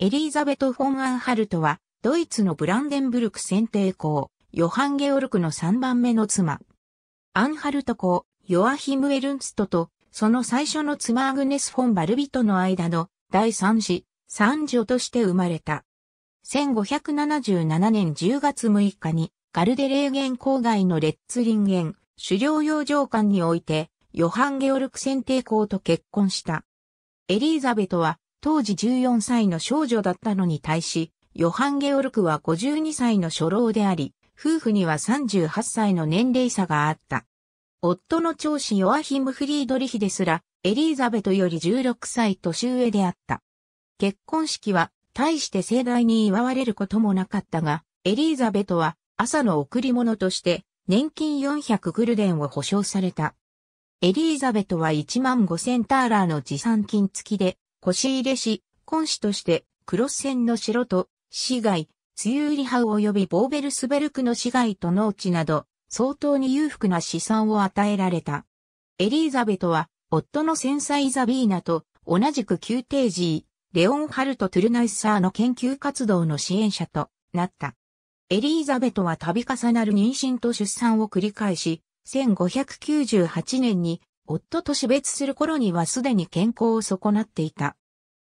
エリーザベト・フォン・アンハルトは、ドイツのブランデンブルク選定校、ヨハン・ゲオルクの3番目の妻。アンハルト公、ヨアヒム・エルンストと、その最初の妻アグネス・フォン・バルビトの間の第三子、三女として生まれた。1577年10月6日に、ガルデレーゲン郊外のレッツリンゲン、狩猟用上官において、ヨハン・ゲオルク選定校と結婚した。エリーザベトは、当時14歳の少女だったのに対し、ヨハン・ゲオルクは52歳の初老であり、夫婦には38歳の年齢差があった。夫の長子ヨアヒム・フリードリヒですら、エリーザベトより16歳年上であった。結婚式は、大して盛大に祝われることもなかったが、エリーザベトは、朝の贈り物として、年金400グルデンを保証された。エリーザベトは1万5000ターラーの持参金付きで、腰入れし、根子として、クロス線の城と、市街、ツユーリハウ及びボーベルスベルクの市街と農地など、相当に裕福な資産を与えられた。エリーザベトは、夫のサイザビーナと、同じく宮廷寺レオンハルト・トゥルナイサーの研究活動の支援者となった。エリーザベトは度重なる妊娠と出産を繰り返し、1598年に夫と死別する頃にはすでに健康を損なっていた。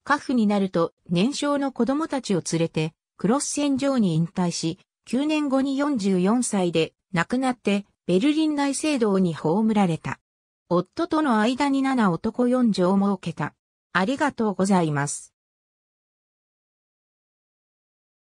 家父になると年少の子供たちを連れてクロス戦場に引退し、9年後に44歳で亡くなってベルリン大聖堂に葬られた。夫との間に7男4女を設けた。ありがとうございます。